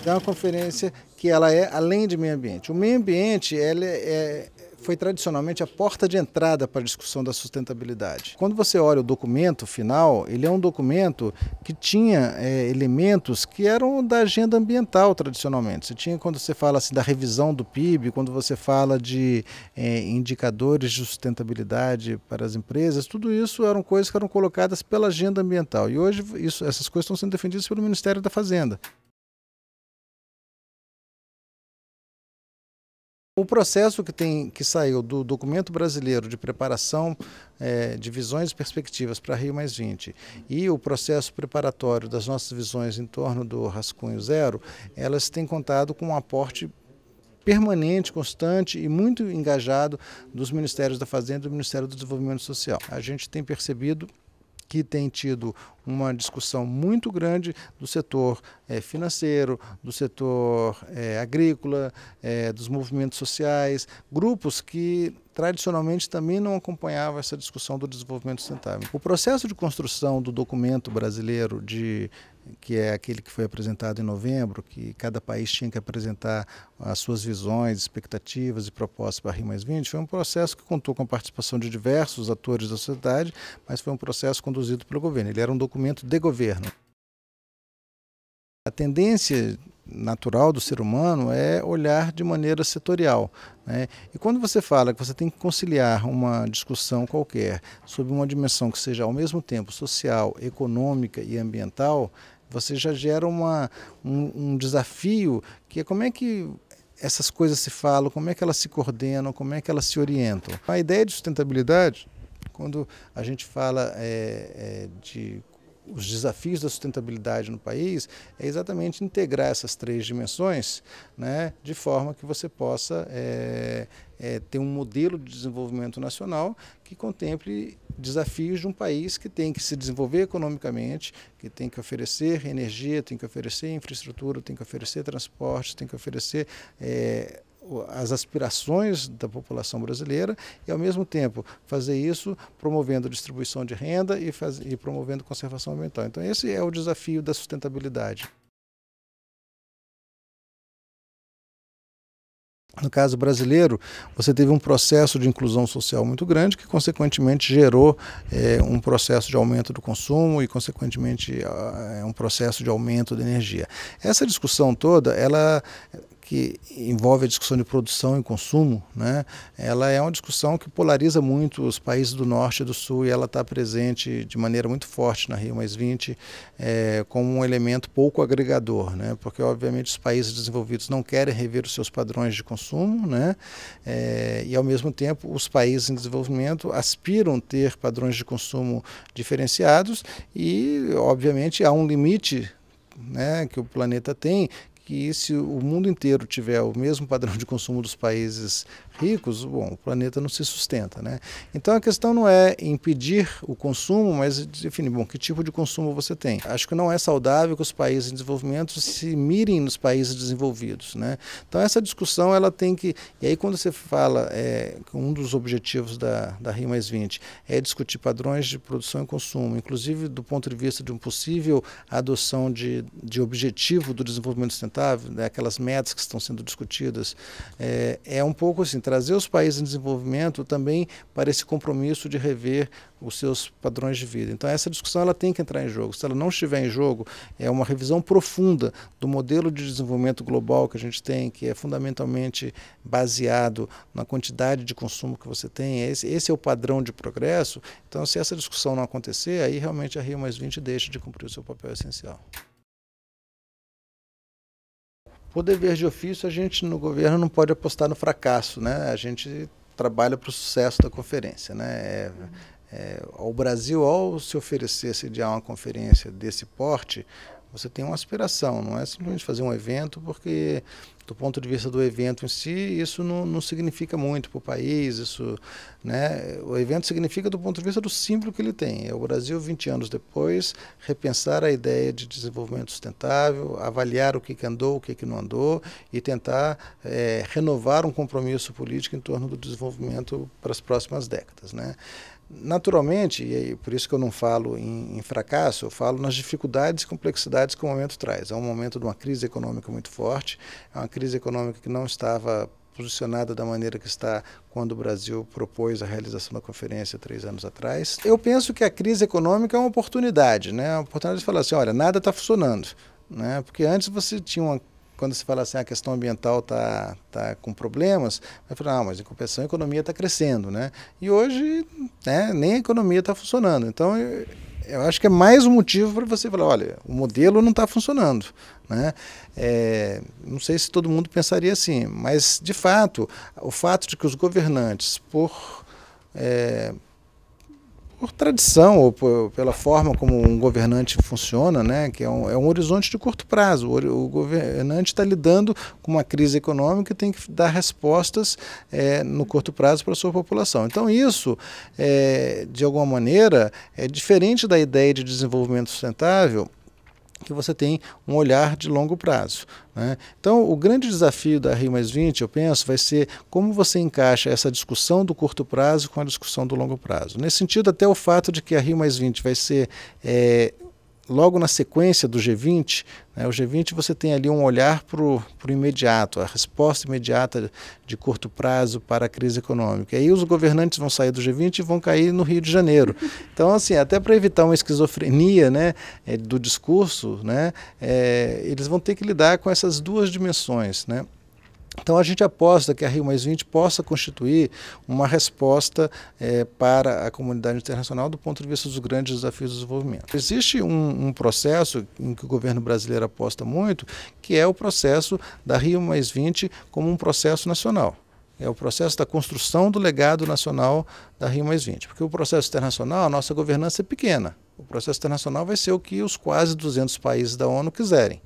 Então, é uma conferência que ela é além de meio ambiente. O meio ambiente ele é, é foi tradicionalmente a porta de entrada para a discussão da sustentabilidade. Quando você olha o documento final, ele é um documento que tinha é, elementos que eram da agenda ambiental tradicionalmente. Você tinha quando você fala assim, da revisão do PIB, quando você fala de é, indicadores de sustentabilidade para as empresas, tudo isso eram coisas que eram colocadas pela agenda ambiental. E hoje isso, essas coisas estão sendo defendidas pelo Ministério da Fazenda. O processo que, tem, que saiu do documento brasileiro de preparação é, de visões e perspectivas para Rio Mais 20 e o processo preparatório das nossas visões em torno do rascunho zero, elas têm contado com um aporte permanente, constante e muito engajado dos Ministérios da Fazenda e do Ministério do Desenvolvimento Social. A gente tem percebido que tem tido uma discussão muito grande do setor é, financeiro, do setor é, agrícola, é, dos movimentos sociais, grupos que tradicionalmente também não acompanhavam essa discussão do desenvolvimento sustentável. O processo de construção do documento brasileiro de que é aquele que foi apresentado em novembro, que cada país tinha que apresentar as suas visões, expectativas e propostas para Rio Mais 20, foi um processo que contou com a participação de diversos atores da sociedade, mas foi um processo conduzido pelo governo. Ele era um documento de governo. A tendência natural do ser humano é olhar de maneira setorial. Né? E quando você fala que você tem que conciliar uma discussão qualquer sobre uma dimensão que seja ao mesmo tempo social, econômica e ambiental, você já gera uma, um, um desafio que é como é que essas coisas se falam, como é que elas se coordenam, como é que elas se orientam. A ideia de sustentabilidade, quando a gente fala é, é, de os desafios da sustentabilidade no país é exatamente integrar essas três dimensões, né, de forma que você possa é, é, ter um modelo de desenvolvimento nacional que contemple desafios de um país que tem que se desenvolver economicamente, que tem que oferecer energia, tem que oferecer infraestrutura, tem que oferecer transporte, tem que oferecer é, as aspirações da população brasileira e, ao mesmo tempo, fazer isso promovendo distribuição de renda e, faz, e promovendo conservação ambiental. Então, esse é o desafio da sustentabilidade. No caso brasileiro, você teve um processo de inclusão social muito grande, que consequentemente gerou é, um processo de aumento do consumo e, consequentemente, um processo de aumento da energia. Essa discussão toda, ela que envolve a discussão de produção e consumo, né, ela é uma discussão que polariza muito os países do Norte e do Sul e ela está presente de maneira muito forte na Rio é, como um elemento pouco agregador, né, porque obviamente os países desenvolvidos não querem rever os seus padrões de consumo, né, é, e ao mesmo tempo os países em desenvolvimento aspiram ter padrões de consumo diferenciados e obviamente há um limite né, que o planeta tem, que se o mundo inteiro tiver o mesmo padrão de consumo dos países ricos, bom, o planeta não se sustenta. Né? Então a questão não é impedir o consumo, mas definir bom, que tipo de consumo você tem. Acho que não é saudável que os países em desenvolvimento se mirem nos países desenvolvidos. Né? Então essa discussão ela tem que. E aí quando você fala é, um dos objetivos da, da Rio mais 20 é discutir padrões de produção e consumo, inclusive do ponto de vista de um possível adoção de, de objetivo do desenvolvimento sustentável, né, aquelas metas que estão sendo discutidas, é, é um pouco assim, trazer os países em desenvolvimento também para esse compromisso de rever os seus padrões de vida. Então essa discussão ela tem que entrar em jogo. Se ela não estiver em jogo, é uma revisão profunda do modelo de desenvolvimento global que a gente tem, que é fundamentalmente baseado na quantidade de consumo que você tem. Esse, esse é o padrão de progresso. Então se essa discussão não acontecer, aí realmente a Rio deixa de cumprir o seu papel essencial. Por dever de ofício, a gente no governo não pode apostar no fracasso, né? A gente trabalha para o sucesso da conferência, né? É, é, Brasil, ao se oferecer sediar uma conferência desse porte, você tem uma aspiração, não é simplesmente fazer um evento porque do ponto de vista do evento em si, isso não, não significa muito para o país. Isso, né? O evento significa do ponto de vista do símbolo que ele tem. É o Brasil, 20 anos depois, repensar a ideia de desenvolvimento sustentável, avaliar o que, que andou, o que, que não andou e tentar é, renovar um compromisso político em torno do desenvolvimento para as próximas décadas. Né? naturalmente, e por isso que eu não falo em, em, fracasso, eu falo nas dificuldades e complexidades que o momento traz. É um momento de uma crise econômica muito forte, é uma crise econômica que não estava posicionada da maneira que está quando o Brasil propôs a realização da conferência três anos atrás. Eu penso que a crise econômica é uma oportunidade, né? É uma oportunidade de falar assim, olha, nada está funcionando, né? Porque antes você tinha uma quando se fala assim, ah, a questão ambiental está tá com problemas, vai falar, ah, mas em compensação a economia está crescendo, né? E hoje né, nem a economia está funcionando. Então, eu, eu acho que é mais um motivo para você falar, olha, o modelo não está funcionando. Né? É, não sei se todo mundo pensaria assim, mas de fato, o fato de que os governantes, por... É, por tradição ou por, pela forma como um governante funciona, né, que é um, é um horizonte de curto prazo. O, o governante está lidando com uma crise econômica e tem que dar respostas é, no curto prazo para a sua população. Então, isso, é, de alguma maneira, é diferente da ideia de desenvolvimento sustentável que você tem um olhar de longo prazo. Né? Então, o grande desafio da Rio Mais 20, eu penso, vai ser como você encaixa essa discussão do curto prazo com a discussão do longo prazo. Nesse sentido, até o fato de que a Rio Mais 20 vai ser é, logo na sequência do G20, né, o G20 você tem ali um olhar para o imediato, a resposta imediata de curto prazo para a crise econômica. E aí os governantes vão sair do G20 e vão cair no Rio de Janeiro. Então, assim, até para evitar uma esquizofrenia né, eh, do discurso, né, é, eles vão ter que lidar com essas duas dimensões. Né? Então a gente aposta que a Rio possa constituir uma resposta eh, para a comunidade internacional do ponto de vista dos grandes desafios do desenvolvimento. Existe um, um, processo em que o governo brasileiro aposta muito, que é o processo da Rio como um processo nacional. É o processo da construção do legado nacional da Rio Porque o processo internacional, a nossa governança é pequena. O processo internacional vai ser o que os quase 200 países da ONU quiserem.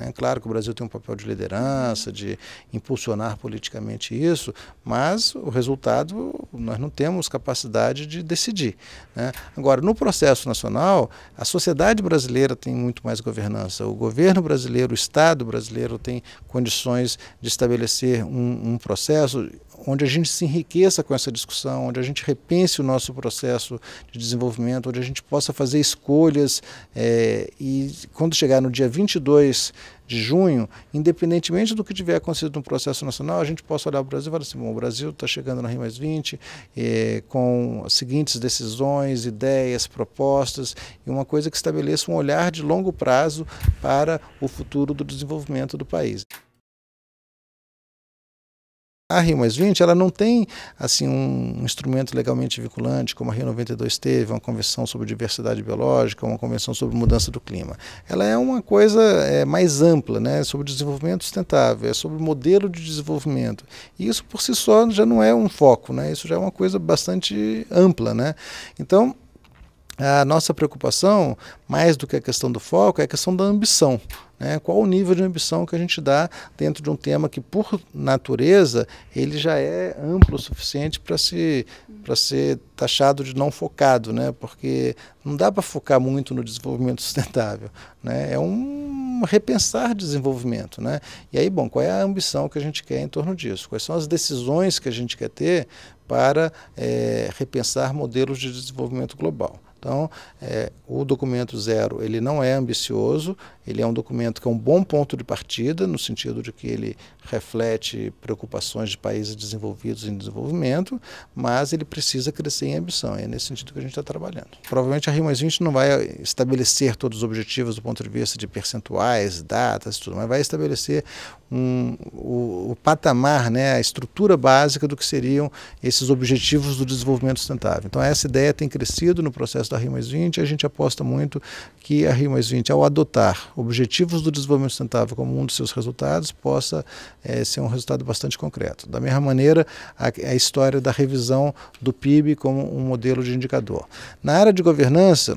É claro que o Brasil tem um papel de liderança, de impulsionar politicamente isso, mas o resultado nós não temos capacidade de decidir. Né? Agora, no processo nacional, a sociedade brasileira tem muito mais governança. O governo brasileiro, o Estado brasileiro tem condições de estabelecer um, um processo onde a gente se enriqueça com essa discussão, onde a gente repense o nosso processo de desenvolvimento, onde a gente possa fazer escolhas é, e quando chegar no dia 22 de junho, independentemente do que tiver acontecido no processo nacional, a gente possa olhar para o Brasil e falar assim, bom, o Brasil está chegando na Rio Mais 20 é, eh, com as seguintes decisões, ideias, propostas e uma coisa que estabeleça um olhar de longo prazo para o futuro do desenvolvimento do país. A Rio Mais 20 ela não tem assim um instrumento legalmente vinculante como a Rio 92 teve, uma convenção sobre diversidade biológica, uma convenção sobre mudança do clima. Ela é uma coisa é, mais ampla, né, é sobre desenvolvimento sustentável, é sobre o modelo de desenvolvimento. E isso por si só já não é um foco, né? Isso já é uma coisa bastante ampla, né? Então a nossa preocupação, mais do que a questão do foco, é a questão da ambição. Né? Qual o nível de ambição que a gente dá dentro de um tema que, por natureza, ele já é amplo o suficiente para se, ser taxado de não focado, né? porque não dá para focar muito no desenvolvimento sustentável. Né? É um repensar desenvolvimento. Né? E aí, bom, qual é a ambição que a gente quer em torno disso? Quais são as decisões que a gente quer ter para é, repensar modelos de desenvolvimento global? Então, é, o documento zero ele não é ambicioso, ele é um documento que é um bom ponto de partida, no sentido de que ele reflete preocupações de países desenvolvidos em desenvolvimento, mas ele precisa crescer em ambição. É nesse sentido que a gente está trabalhando. Provavelmente a Rio não vai estabelecer todos os objetivos do ponto de vista de percentuais, datas e tudo, mas vai estabelecer um, o, o patamar, né, a estrutura básica do que seriam esses objetivos do desenvolvimento sustentável. Então essa ideia tem crescido no processo da Rio e a gente aposta muito que a Rio ao adotar objetivos do desenvolvimento sustentável como um dos seus resultados possa é, ser um resultado bastante concreto. Da mesma maneira, a, a história da revisão do PIB como um modelo de indicador. Na área de governança,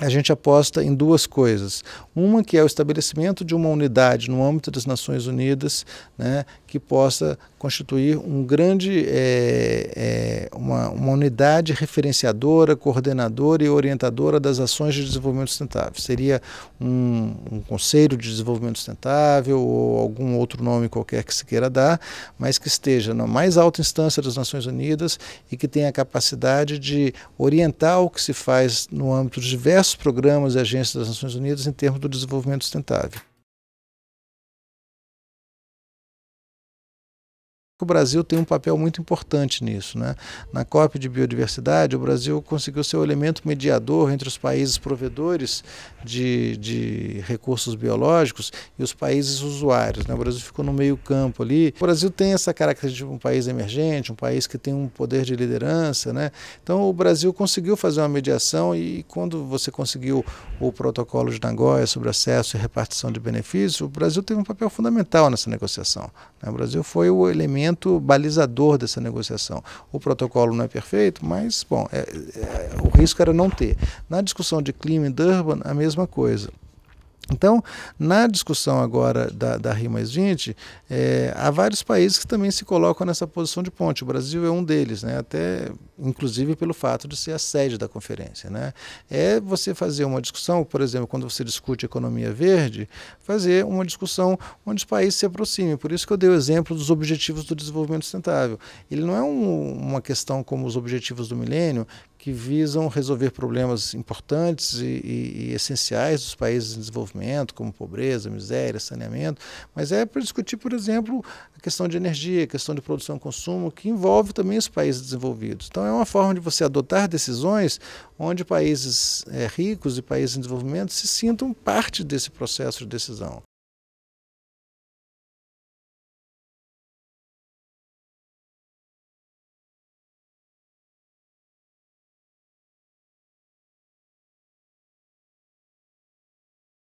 a gente aposta em duas coisas. Uma que é o estabelecimento de uma unidade no âmbito das Nações Unidas né, que possa constituir um grande, é, é, uma, uma unidade referenciadora, coordenadora e orientadora das ações de desenvolvimento sustentável. Seria um, um conselho de desenvolvimento sustentável ou algum outro nome qualquer que se queira dar, mas que esteja na mais alta instância das Nações Unidas e que tenha a capacidade de orientar o que se faz no âmbito de diversos programas e agências das Nações Unidas em termos do desenvolvimento sustentável. o Brasil tem um papel muito importante nisso. Né? Na COP de Biodiversidade, o Brasil conseguiu ser o elemento mediador entre os países provedores de, de recursos biológicos e os países usuários. Né? O Brasil ficou no meio campo ali. O Brasil tem essa característica de um país emergente, um país que tem um poder de liderança. Né? Então, o Brasil conseguiu fazer uma mediação e quando você conseguiu o protocolo de Nagoya sobre acesso e repartição de benefícios, o Brasil teve um papel fundamental nessa negociação. Né? O Brasil foi o elemento elemento balizador dessa negociação. O protocolo não é perfeito, mas bom, é, é, o risco era não ter. Na discussão de clima em Durban, a mesma coisa. Então, na discussão agora da, da mais 20, é, há vários países que também se colocam nessa posição de ponte. O Brasil é um deles, né? até inclusive pelo fato de ser a sede da conferência. Né? É você fazer uma discussão, por exemplo, quando você discute economia verde, fazer uma discussão onde os países se aproximem. Por isso que eu dei o exemplo dos objetivos do desenvolvimento sustentável. Ele não é um, uma questão como os objetivos do milênio, que visam resolver problemas importantes e, e, e, essenciais dos países em desenvolvimento, como pobreza, miséria, saneamento, mas é para discutir, por exemplo, a questão de energia, a questão de produção e consumo, que envolve também os países desenvolvidos. Então, é uma forma de você adotar decisões onde países é, ricos e países em desenvolvimento se sintam parte desse processo de decisão.